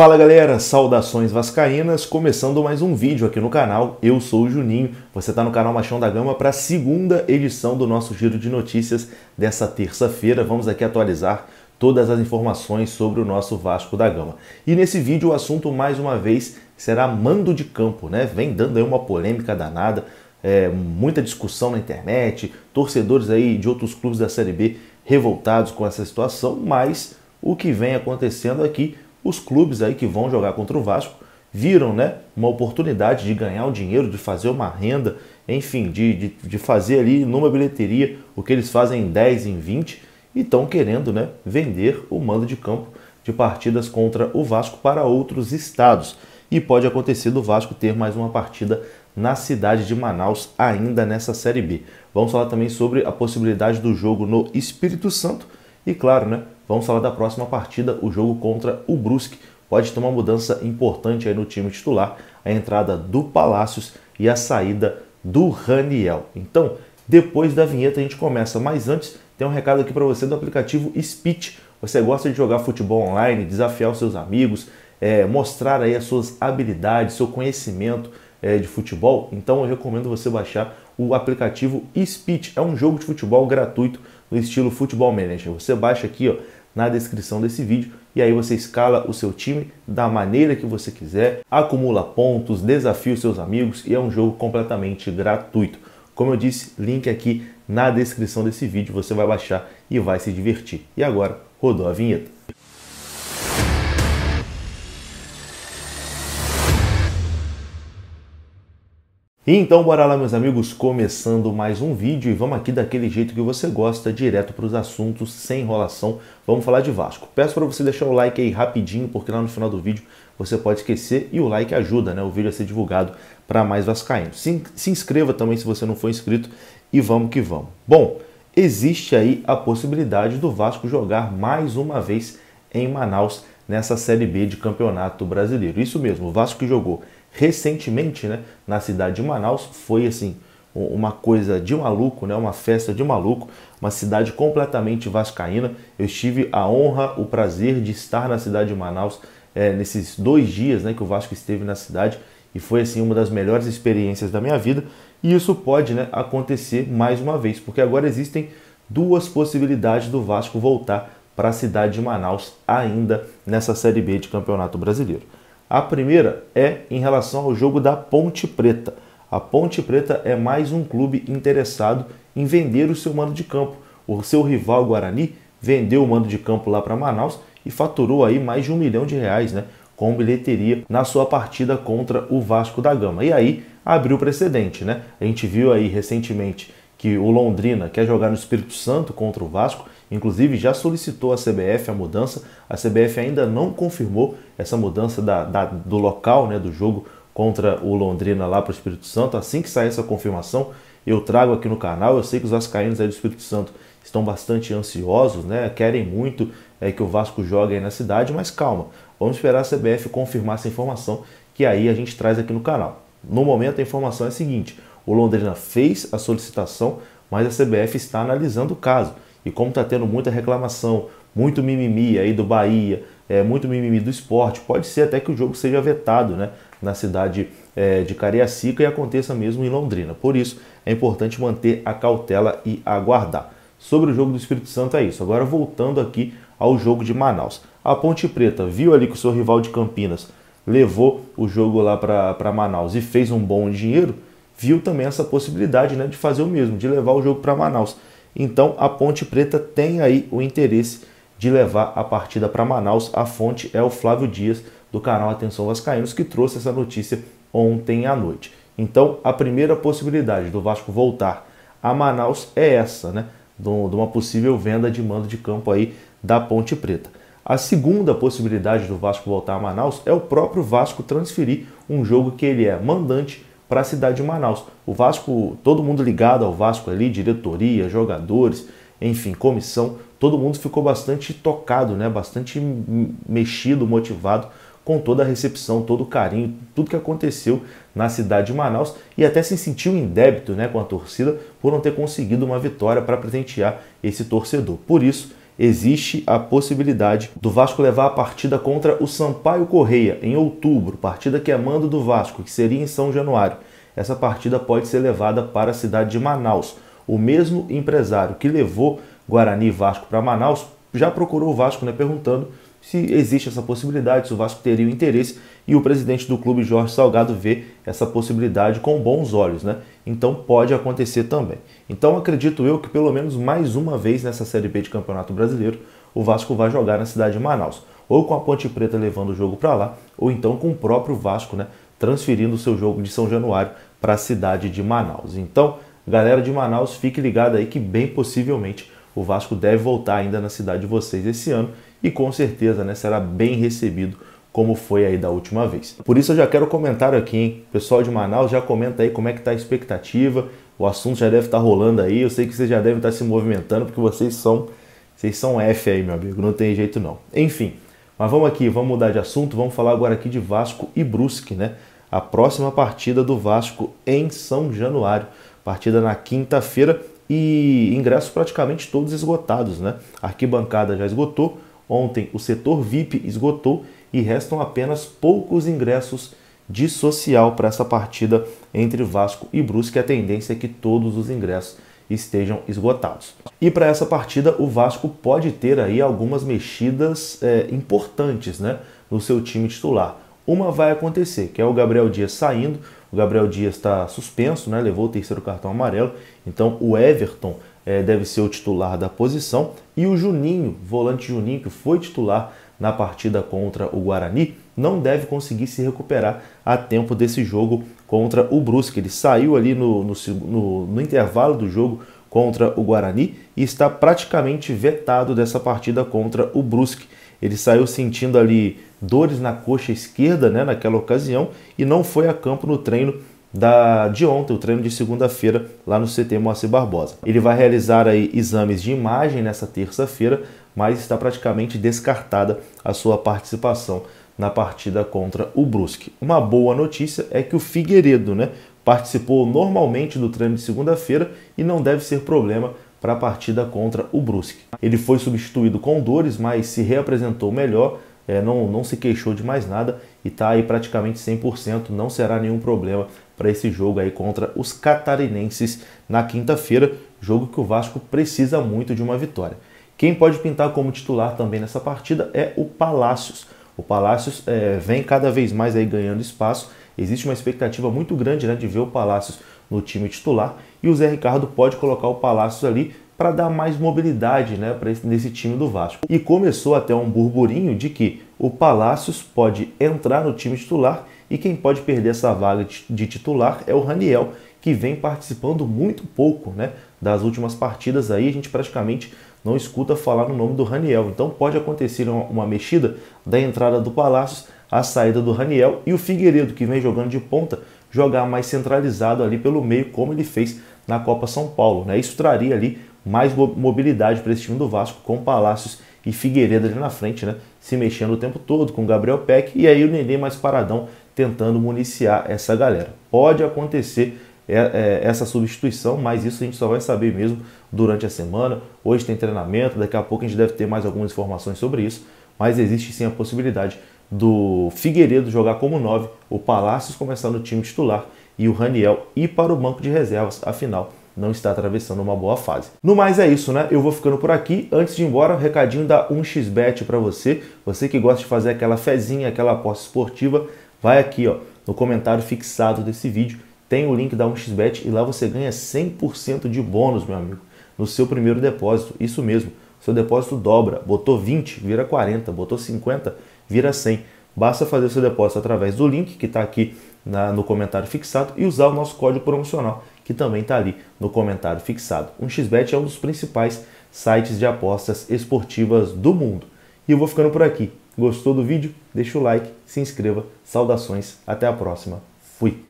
Fala galera, saudações vascaínas, começando mais um vídeo aqui no canal. Eu sou o Juninho, você está no canal Machão da Gama para a segunda edição do nosso giro de notícias dessa terça-feira. Vamos aqui atualizar todas as informações sobre o nosso Vasco da Gama. E nesse vídeo o assunto mais uma vez será mando de campo, né? Vem dando aí uma polêmica danada, é, muita discussão na internet, torcedores aí de outros clubes da Série B revoltados com essa situação, mas o que vem acontecendo aqui os clubes aí que vão jogar contra o Vasco viram né, uma oportunidade de ganhar um dinheiro, de fazer uma renda, enfim, de, de, de fazer ali numa bilheteria o que eles fazem em 10, em 20 e estão querendo né, vender o mando de campo de partidas contra o Vasco para outros estados. E pode acontecer do Vasco ter mais uma partida na cidade de Manaus ainda nessa Série B. Vamos falar também sobre a possibilidade do jogo no Espírito Santo e claro, né? Vamos falar da próxima partida, o jogo contra o Brusque. Pode ter uma mudança importante aí no time titular, a entrada do Palácios e a saída do Raniel. Então, depois da vinheta a gente começa, mas antes tem um recado aqui para você do aplicativo Speech. Você gosta de jogar futebol online, desafiar os seus amigos, é, mostrar aí as suas habilidades, seu conhecimento é, de futebol? Então eu recomendo você baixar o aplicativo Speech. É um jogo de futebol gratuito no estilo Futebol Manager. Você baixa aqui ó, na descrição desse vídeo e aí você escala o seu time da maneira que você quiser, acumula pontos, desafia os seus amigos e é um jogo completamente gratuito. Como eu disse, link aqui na descrição desse vídeo, você vai baixar e vai se divertir. E agora, rodou a vinheta. Então bora lá meus amigos, começando mais um vídeo e vamos aqui daquele jeito que você gosta, direto para os assuntos, sem enrolação, vamos falar de Vasco. Peço para você deixar o like aí rapidinho, porque lá no final do vídeo você pode esquecer e o like ajuda né, o vídeo a ser divulgado para mais vascaínos. Se, se inscreva também se você não for inscrito e vamos que vamos. Bom, existe aí a possibilidade do Vasco jogar mais uma vez em Manaus nessa Série B de Campeonato Brasileiro. Isso mesmo, o Vasco que jogou recentemente, né, na cidade de Manaus, foi assim, uma coisa de maluco, né, uma festa de maluco, uma cidade completamente vascaína. Eu tive a honra, o prazer de estar na cidade de Manaus é, nesses dois dias né, que o Vasco esteve na cidade e foi assim uma das melhores experiências da minha vida. E isso pode né, acontecer mais uma vez, porque agora existem duas possibilidades do Vasco voltar para a cidade de Manaus ainda nessa Série B de Campeonato Brasileiro. A primeira é em relação ao jogo da Ponte Preta. A Ponte Preta é mais um clube interessado em vender o seu mando de campo. O seu rival Guarani vendeu o mando de campo lá para Manaus e faturou aí mais de um milhão de reais, né? Com bilheteria na sua partida contra o Vasco da Gama. E aí abriu precedente, né? A gente viu aí recentemente que o Londrina quer jogar no Espírito Santo contra o Vasco inclusive já solicitou à CBF a mudança. A CBF ainda não confirmou essa mudança da, da, do local né, do jogo contra o Londrina lá para o Espírito Santo. Assim que sair essa confirmação, eu trago aqui no canal. Eu sei que os vascaínos aí do Espírito Santo estão bastante ansiosos, né? Querem muito é, que o Vasco jogue aí na cidade, mas calma. Vamos esperar a CBF confirmar essa informação que aí a gente traz aqui no canal. No momento a informação é a seguinte: o Londrina fez a solicitação, mas a CBF está analisando o caso. E como está tendo muita reclamação, muito mimimi aí do Bahia, é, muito mimimi do esporte, pode ser até que o jogo seja vetado né, na cidade é, de Cariacica e aconteça mesmo em Londrina. Por isso, é importante manter a cautela e aguardar. Sobre o jogo do Espírito Santo é isso. Agora voltando aqui ao jogo de Manaus. A Ponte Preta viu ali que o seu rival de Campinas levou o jogo lá para Manaus e fez um bom dinheiro, viu também essa possibilidade né, de fazer o mesmo, de levar o jogo para Manaus. Então a Ponte Preta tem aí o interesse de levar a partida para Manaus. A fonte é o Flávio Dias, do canal Atenção Vascaínos, que trouxe essa notícia ontem à noite. Então a primeira possibilidade do Vasco voltar a Manaus é essa, né? De uma possível venda de mando de campo aí da Ponte Preta. A segunda possibilidade do Vasco voltar a Manaus é o próprio Vasco transferir um jogo que ele é mandante para a cidade de Manaus. O Vasco, todo mundo ligado ao Vasco ali, diretoria, jogadores, enfim, comissão, todo mundo ficou bastante tocado, né? Bastante mexido, motivado com toda a recepção, todo o carinho, tudo que aconteceu na cidade de Manaus e até se sentiu em débito, né, com a torcida por não ter conseguido uma vitória para presentear esse torcedor. Por isso, existe a possibilidade do Vasco levar a partida contra o Sampaio Correia em outubro, partida que é mando do Vasco, que seria em São Januário. Essa partida pode ser levada para a cidade de Manaus. O mesmo empresário que levou Guarani e Vasco para Manaus já procurou o Vasco, né, perguntando se existe essa possibilidade, se o Vasco teria o interesse e o presidente do clube, Jorge Salgado, vê essa possibilidade com bons olhos, né? Então pode acontecer também. Então acredito eu que pelo menos mais uma vez nessa Série B de Campeonato Brasileiro, o Vasco vai jogar na cidade de Manaus, ou com a Ponte Preta levando o jogo para lá, ou então com o próprio Vasco, né, transferindo o seu jogo de São Januário para a cidade de Manaus. Então, galera de Manaus, fique ligado aí que bem possivelmente o Vasco deve voltar ainda na cidade de vocês esse ano e com certeza, né, será bem recebido como foi aí da última vez. Por isso eu já quero comentário aqui, hein? Pessoal de Manaus, já comenta aí como é que tá a expectativa. O assunto já deve estar tá rolando aí. Eu sei que vocês já devem estar tá se movimentando porque vocês são vocês são F aí, meu amigo, não tem jeito não. Enfim, mas vamos aqui, vamos mudar de assunto, vamos falar agora aqui de Vasco e Brusque, né? A próxima partida do Vasco em São Januário, partida na quinta-feira e ingressos praticamente todos esgotados, né? A arquibancada já esgotou, ontem o setor VIP esgotou e restam apenas poucos ingressos de social para essa partida entre Vasco e Brusque. A tendência é que todos os ingressos estejam esgotados. E para essa partida, o Vasco pode ter aí algumas mexidas é, importantes né, no seu time titular. Uma vai acontecer, que é o Gabriel Dias saindo. O Gabriel Dias está suspenso, né, levou o terceiro cartão amarelo. Então o Everton é, deve ser o titular da posição. E o Juninho, volante Juninho, que foi titular na partida contra o Guarani, não deve conseguir se recuperar a tempo desse jogo contra o Brusque. Ele saiu ali no, no, no, no intervalo do jogo contra o Guarani e está praticamente vetado dessa partida contra o Brusque. Ele saiu sentindo ali dores na coxa esquerda né, naquela ocasião e não foi a campo no treino da, de ontem, o treino de segunda-feira, lá no CT Moacir Barbosa. Ele vai realizar aí exames de imagem nessa terça-feira, mas está praticamente descartada a sua participação na partida contra o Brusque. Uma boa notícia é que o Figueiredo né, participou normalmente do treino de segunda-feira e não deve ser problema para a partida contra o Brusque. Ele foi substituído com dores, mas se reapresentou melhor, é, não, não se queixou de mais nada e está aí praticamente 100%, não será nenhum problema para esse jogo aí contra os catarinenses na quinta-feira, jogo que o Vasco precisa muito de uma vitória. Quem pode pintar como titular também nessa partida é o Palácios. O Palácios é, vem cada vez mais aí ganhando espaço. Existe uma expectativa muito grande né, de ver o Palácios no time titular e o Zé Ricardo pode colocar o Palácios ali para dar mais mobilidade né, esse, nesse time do Vasco. E começou até um burburinho de que o Palácios pode entrar no time titular e quem pode perder essa vaga de titular é o Raniel, que vem participando muito pouco né, das últimas partidas aí, a gente praticamente não escuta falar no nome do Raniel. Então pode acontecer uma mexida da entrada do Palácios à saída do Raniel e o Figueiredo, que vem jogando de ponta, jogar mais centralizado ali pelo meio, como ele fez na Copa São Paulo. Né? Isso traria ali mais mobilidade para esse time do Vasco com Palácios e Figueiredo ali na frente, né? Se mexendo o tempo todo com Gabriel Peck e aí o Nenê mais paradão tentando municiar essa galera. Pode acontecer é, é, essa substituição, mas isso a gente só vai saber mesmo durante a semana. Hoje tem treinamento, daqui a pouco a gente deve ter mais algumas informações sobre isso, mas existe sim a possibilidade do Figueiredo jogar como 9, o Palácios começar no time titular e o Raniel ir para o banco de reservas, afinal não está atravessando uma boa fase. No mais é isso, né? Eu vou ficando por aqui. Antes de ir embora, um recadinho da 1xBet para você, você que gosta de fazer aquela fezinha, aquela aposta esportiva, Vai aqui ó, no comentário fixado desse vídeo, tem o link da 1xBet e lá você ganha 100% de bônus, meu amigo, no seu primeiro depósito. Isso mesmo, seu depósito dobra. Botou 20, vira 40. Botou 50, vira 100. Basta fazer seu depósito através do link que está aqui na, no comentário fixado e usar o nosso código promocional que também está ali no comentário fixado. 1xBet é um dos principais sites de apostas esportivas do mundo. E eu vou ficando por aqui. Gostou do vídeo? Deixa o like, se inscreva. Saudações, até a próxima. Fui!